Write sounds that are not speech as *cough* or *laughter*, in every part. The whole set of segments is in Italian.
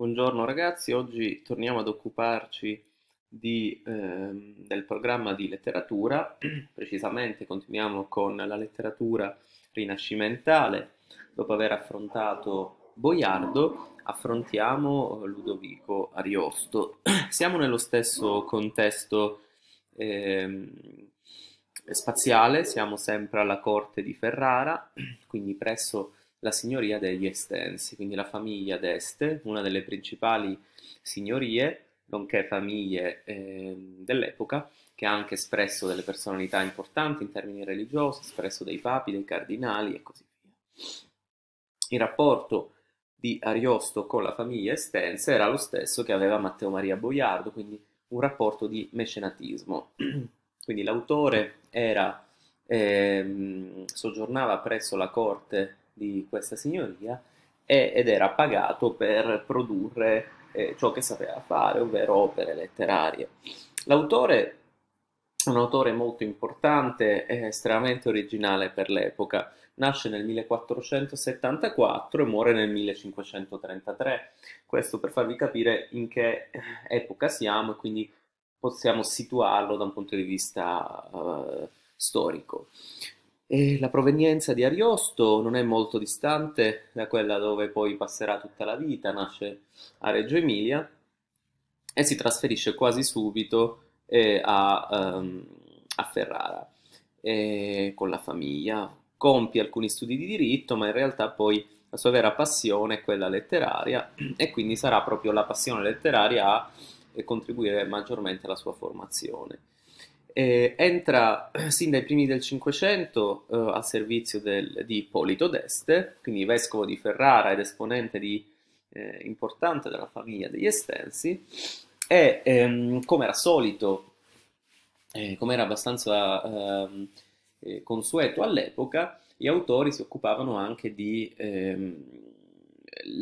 Buongiorno ragazzi, oggi torniamo ad occuparci di, eh, del programma di letteratura, *clears throat* precisamente continuiamo con la letteratura rinascimentale, dopo aver affrontato Boiardo affrontiamo eh, Ludovico Ariosto. *clears throat* Siamo nello stesso contesto eh, spaziale, siamo sempre alla corte di Ferrara, *clears throat* quindi presso la signoria degli Estensi, quindi la famiglia d'Este, una delle principali signorie, nonché famiglie eh, dell'epoca, che ha anche espresso delle personalità importanti in termini religiosi, espresso dei papi, dei cardinali e così via. Il rapporto di Ariosto con la famiglia Estense era lo stesso che aveva Matteo Maria Boiardo, quindi un rapporto di mecenatismo. *clears throat* quindi l'autore era, ehm, soggiornava presso la corte di questa signoria e, ed era pagato per produrre eh, ciò che sapeva fare, ovvero opere letterarie. L'autore un autore molto importante e estremamente originale per l'epoca. Nasce nel 1474 e muore nel 1533. Questo per farvi capire in che eh, epoca siamo e quindi possiamo situarlo da un punto di vista uh, storico. E la provenienza di Ariosto non è molto distante da quella dove poi passerà tutta la vita, nasce a Reggio Emilia e si trasferisce quasi subito eh, a, um, a, Ferrara e eh, con la famiglia. Compie alcuni studi di diritto, ma in realtà poi la sua vera passione è quella letteraria e quindi sarà proprio la passione letteraria a eh, contribuire maggiormente alla sua formazione. Eh, entra *clears throat* sin dai primi del Cinquecento eh, a servizio del, di Ippolito d'Este, quindi vescovo di Ferrara ed esponente di, eh, importante della famiglia degli Estensi, e ehm, come era solito, eh, come era abbastanza ehm, eh, consueto all'epoca, gli autori si occupavano anche di ehm,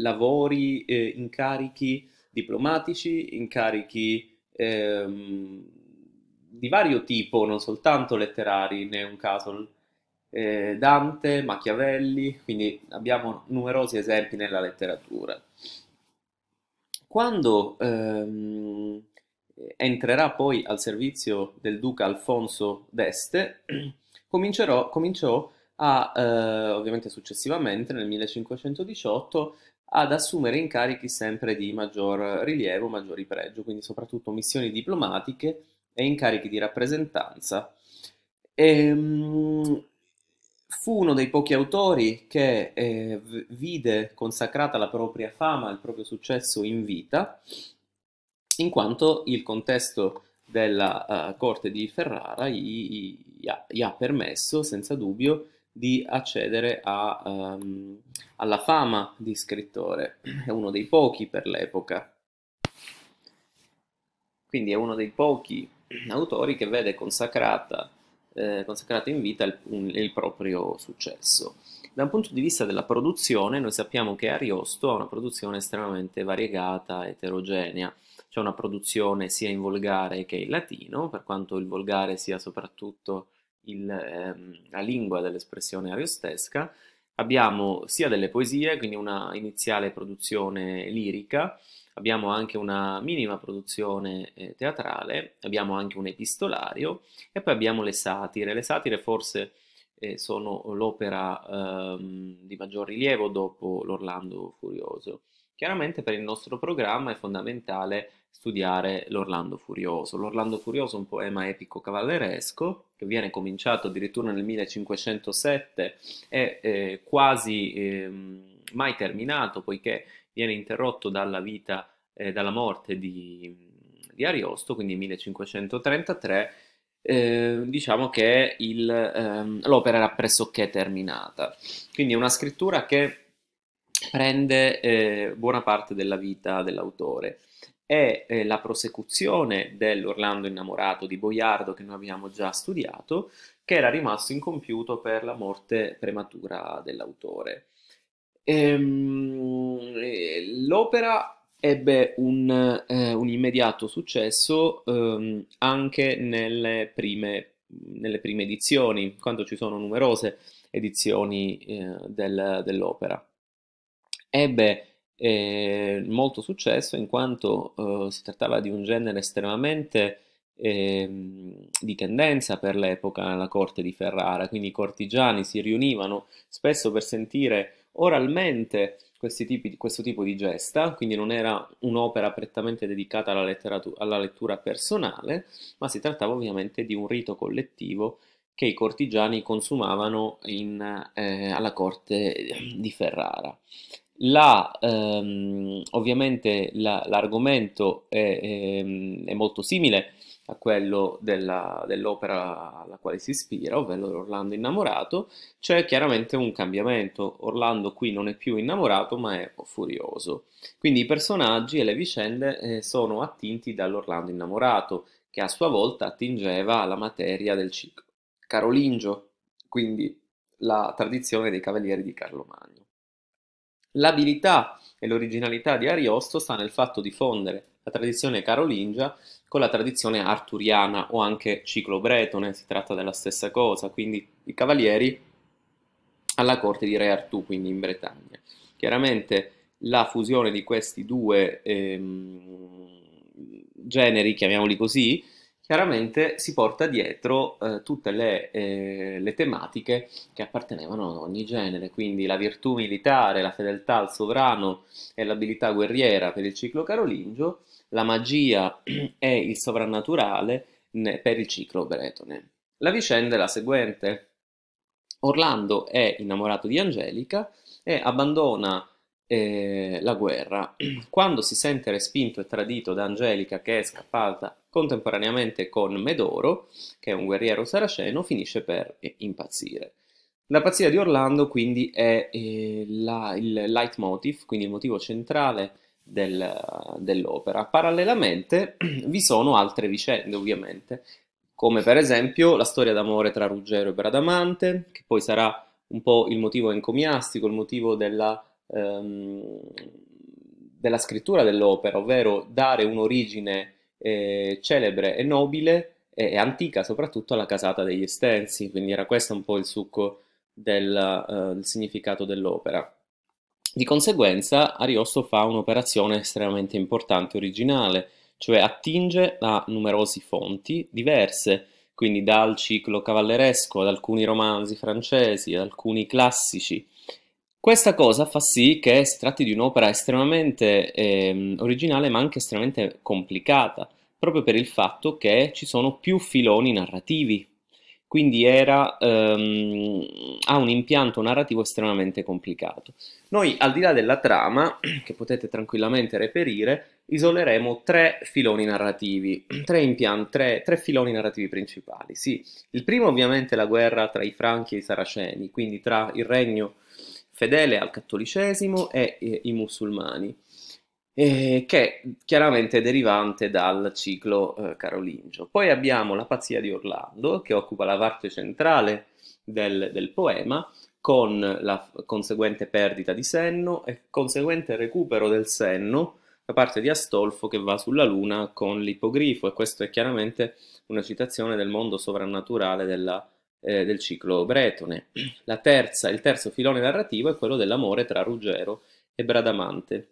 lavori, eh, incarichi diplomatici, incarichi ehm, di vario tipo, non soltanto letterari, ne è un caso eh, Dante, Machiavelli, quindi abbiamo numerosi esempi nella letteratura. Quando ehm, entrerà poi al servizio del duca Alfonso d'Este, *clears throat* cominciò a, eh, ovviamente successivamente nel 1518, ad assumere incarichi sempre di maggior rilievo, maggiori pregio, quindi soprattutto missioni diplomatiche e incarichi di rappresentanza. E, ehm, fu uno dei pochi autori che eh, vide consacrata la propria fama, il proprio successo in vita, in quanto il contesto della uh, corte di Ferrara gli, gli, ha, gli, ha, permesso senza dubbio di accedere a, um, alla fama di scrittore, è uno dei pochi per l'epoca. Quindi è uno dei pochi autori che vede consacrata, eh, consacrata in vita il, il, proprio successo. Da un punto di vista della produzione, noi sappiamo che Ariosto ha una produzione estremamente variegata, eterogenea, c'è una produzione sia in volgare che in latino, per quanto il volgare sia soprattutto il, ehm, la lingua dell'espressione ariostesca, abbiamo sia delle poesie, quindi una iniziale produzione lirica, abbiamo anche una minima produzione eh, teatrale, abbiamo anche un epistolario e poi abbiamo le satire. Le satire forse eh, sono l'opera ehm, di maggior rilievo dopo l'Orlando Furioso. Chiaramente per il nostro programma è fondamentale studiare l'Orlando Furioso. L'Orlando Furioso è un poema epico cavalleresco che viene cominciato addirittura nel 1507 e eh, quasi ehm, mai terminato poiché viene interrotto dalla vita, eh, dalla morte di, di, Ariosto, quindi 1533, eh, diciamo che il, ehm, l'opera era pressoché terminata. Quindi è una scrittura che prende eh, buona parte della vita dell'autore. È eh, la prosecuzione dell'Orlando innamorato di Boiardo che noi abbiamo già studiato, che era rimasto incompiuto per la morte prematura dell'autore. Ehm, eh, l'opera ebbe un, eh, un immediato successo ehm, anche nelle prime, nelle prime, edizioni, quando ci sono numerose edizioni eh, del, dell'opera. Ebbe eh, molto successo in quanto eh, si trattava di un genere estremamente ehm, di tendenza per l'epoca alla corte di Ferrara, quindi i cortigiani si riunivano spesso per sentire oralmente tipi, questo tipo di gesta, quindi non era un'opera prettamente dedicata alla, alla lettura personale, ma si trattava ovviamente di un rito collettivo che i cortigiani consumavano in, eh, alla corte di Ferrara. La, ehm, ovviamente l'argomento è, è, ehm, è molto simile a quello della, dell'opera alla quale si ispira, ovvero Orlando innamorato, c'è chiaramente un cambiamento. Orlando qui non è più innamorato ma è furioso. Quindi i personaggi e le vicende eh, sono attinti dall'Orlando innamorato, che a sua volta attingeva alla materia del ciclo carolingio, quindi la tradizione dei cavalieri di Carlo Magno. L'abilità e l'originalità di Ariosto sta nel fatto di fondere la tradizione carolingia con la tradizione arturiana o anche ciclobretone, si tratta della stessa cosa, quindi i cavalieri alla corte di Re Artù, quindi in Bretagna. Chiaramente la fusione di questi due ehm, generi, chiamiamoli così, chiaramente si porta dietro eh, tutte le, eh, le, tematiche che appartenevano ad ogni genere, quindi la virtù militare, la fedeltà al sovrano e l'abilità guerriera per il ciclo carolingio, la magia e *clears throat* il sovrannaturale per il ciclo bretone. La vicenda è la seguente. Orlando è innamorato di Angelica e abbandona eh, la guerra. *clears throat* Quando si sente respinto e tradito da Angelica che è scappata contemporaneamente con Medoro, che è un guerriero saraceno, finisce per eh, impazzire. La pazzia di Orlando quindi è eh, la, il leitmotiv, quindi il motivo centrale del, dell'opera. Parallelamente *clears throat* vi sono altre vicende, ovviamente, come per esempio la storia d'amore tra Ruggero e Bradamante, che poi sarà un po' il motivo encomiastico, il motivo della, ehm, della scrittura dell'opera, ovvero dare un'origine eh, celebre e nobile e, e, antica soprattutto alla casata degli Estensi, quindi era questo un po' il succo del, eh, del significato dell'opera. Di conseguenza Ariosto fa un'operazione estremamente importante e originale, cioè attinge da numerose fonti diverse, quindi dal ciclo cavalleresco ad alcuni romanzi francesi, ad alcuni classici. Questa cosa fa sì che si tratti di un'opera estremamente eh, originale ma anche estremamente complicata, proprio per il fatto che ci sono più filoni narrativi, quindi era, um, ha un impianto narrativo estremamente complicato. Noi, al di là della trama, *clears throat* che potete tranquillamente reperire, isoleremo tre filoni narrativi, *clears throat* tre, impianti, tre, tre filoni narrativi principali. Sì, il primo ovviamente è la guerra tra i franchi e i saraceni, quindi tra il regno fedele al cattolicesimo e i musulmani eh, che è chiaramente derivante dal ciclo eh, carolingio. Poi abbiamo la pazzia di Orlando, che occupa la parte centrale del, del poema, con la conseguente perdita di senno e conseguente recupero del senno da parte di Astolfo che va sulla luna con l'ippogrifo e questo è chiaramente una citazione del mondo sovrannaturale della, eh, del ciclo bretone. Terza, il terzo filone narrativo è quello dell'amore tra Ruggero e Bradamante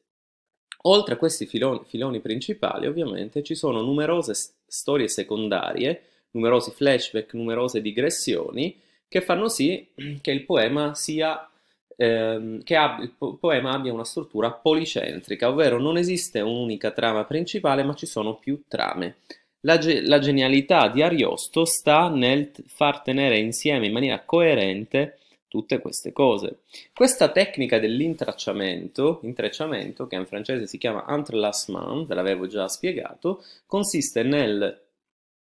Oltre a questi filoni, filoni principali, ovviamente, ci sono numerose storie secondarie, numerosi flashback, numerose digressioni, che fanno sì *clears throat* che il poema sia ehm, che il poema abbia una struttura policentrica, ovvero non esiste un'unica trama principale, ma ci sono più trame. La, ge la, genialità di Ariosto sta nel far tenere insieme in maniera coerente tutte queste cose. Questa tecnica dell'intracciamento, intrecciamento, che in francese si chiama entrelacement, ve l'avevo già spiegato, consiste nel,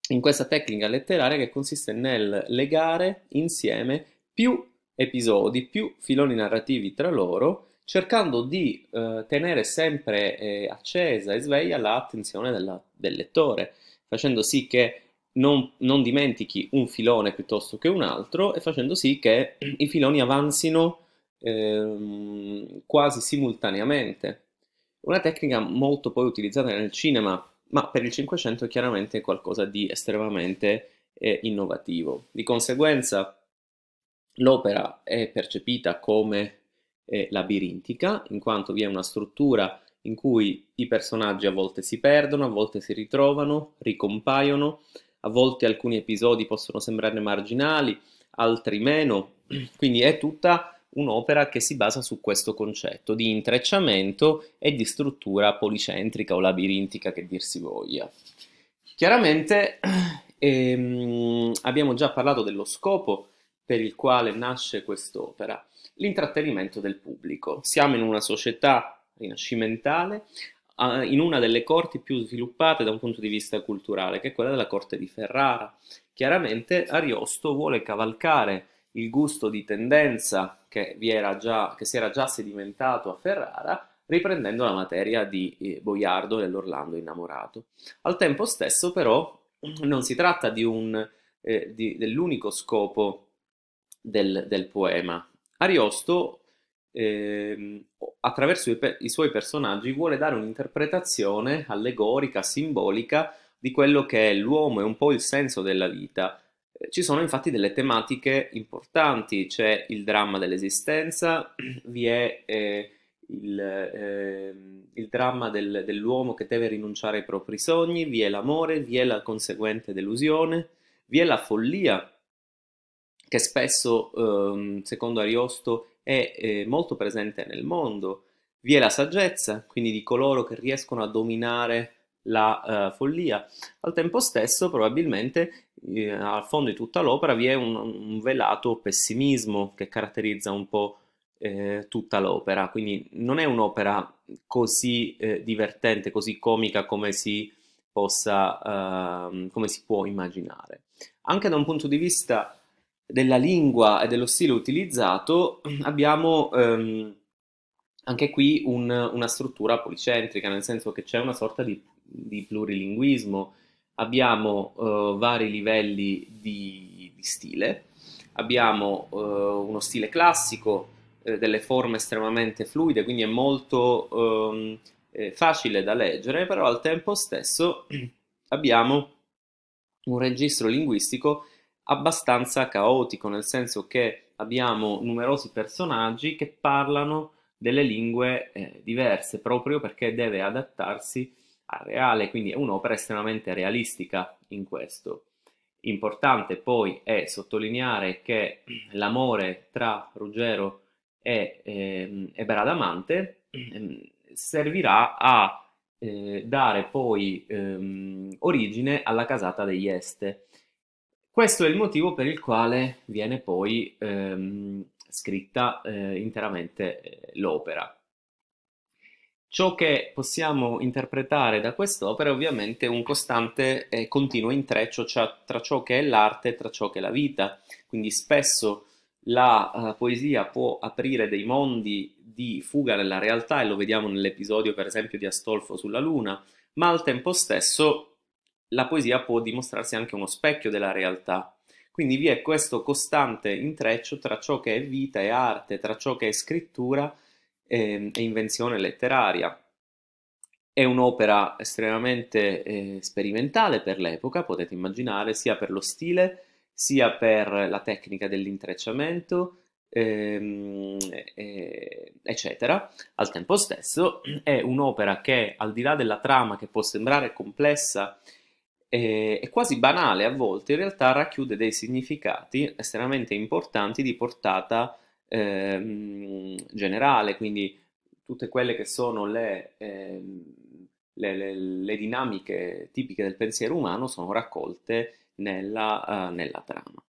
in questa tecnica letteraria che consiste nel legare insieme più episodi, più filoni narrativi tra loro, cercando di eh, tenere sempre eh, accesa e sveglia l'attenzione del lettore, facendo sì che non, non, dimentichi un filone piuttosto che un altro e facendo sì che i filoni avanzino eh, quasi simultaneamente. Una tecnica molto poi utilizzata nel cinema, ma per il 500 è chiaramente qualcosa di estremamente eh, innovativo. Di conseguenza l'opera è percepita come eh, labirintica, in quanto vi è una struttura in cui i personaggi a volte si perdono, a volte si ritrovano, ricompaiono, a volte alcuni episodi possono sembrarne marginali, altri meno, *clears throat* quindi è tutta un'opera che si basa su questo concetto di intrecciamento e di struttura policentrica o labirintica che dir si voglia. Chiaramente *clears throat* ehm, abbiamo già parlato dello scopo per il quale nasce quest'opera, l'intrattenimento del pubblico. Siamo in una società rinascimentale in una delle corti più sviluppate da un punto di vista culturale, che è quella della corte di Ferrara. Chiaramente Ariosto vuole cavalcare il gusto di tendenza che, già, che si era già sedimentato a Ferrara, riprendendo la materia di eh, Boiardo e dell'Orlando innamorato. Al tempo stesso, però, non si tratta un, eh, di, dell'unico scopo del, del poema. Ariosto eh, attraverso i, i, suoi personaggi vuole dare un'interpretazione allegorica, simbolica di quello che è l'uomo e un po' il senso della vita. Eh, ci sono infatti delle tematiche importanti, c'è il dramma dell'esistenza, *clears throat* vi è eh, il, eh, il, dramma del, dell'uomo che deve rinunciare ai propri sogni, vi è l'amore, vi è la conseguente delusione, vi è la follia, che spesso, ehm, secondo Ariosto, è eh, molto presente nel mondo. Vi è la saggezza, quindi di coloro che riescono a dominare la eh, follia. Al tempo stesso, probabilmente, eh, al fondo di tutta l'opera vi è un, un velato pessimismo che caratterizza un po' eh, tutta l'opera. Quindi non è un'opera così eh, divertente, così comica come si possa, ehm, come si può immaginare. Anche da un punto di vista della lingua e dello stile utilizzato, *clears throat* abbiamo ehm, anche qui un, una struttura policentrica, nel senso che c'è una sorta di, di plurilinguismo, abbiamo eh, vari livelli di, di stile, abbiamo eh, uno stile classico, eh, delle forme estremamente fluide, quindi è molto ehm, eh, facile da leggere, però al tempo stesso *clears throat* abbiamo un registro linguistico abbastanza caotico, nel senso che abbiamo numerosi personaggi che parlano delle lingue eh, diverse proprio perché deve adattarsi al reale, quindi è un'opera estremamente realistica in questo. Importante poi è sottolineare che l'amore tra Ruggero e, eh, e Bradamante eh, servirà a eh, dare poi ehm, origine alla casata degli Este questo è il motivo per il quale viene poi ehm, scritta eh, interamente eh, l'opera. Ciò che possiamo interpretare da quest'opera è ovviamente un costante e eh, continuo intreccio cioè, tra ciò che è l'arte e tra ciò che è la vita, quindi spesso la uh, poesia può aprire dei mondi di fuga nella realtà e lo vediamo nell'episodio per esempio di Astolfo sulla Luna, ma al tempo stesso la poesia può dimostrarsi anche uno specchio della realtà. Quindi vi è questo costante intreccio tra ciò che è vita e arte, tra ciò che è scrittura e, ehm, e invenzione letteraria. È un'opera estremamente eh, sperimentale per l'epoca, potete immaginare, sia per lo stile, sia per la tecnica dell'intrecciamento, ehm, eh, eccetera. Al tempo stesso è un'opera che, al di là della trama che può sembrare complessa è quasi banale a volte, in realtà racchiude dei significati estremamente importanti di portata ehm, generale, quindi tutte quelle che sono le, ehm, le, le, le, dinamiche tipiche del pensiero umano sono raccolte nella, uh, nella trama.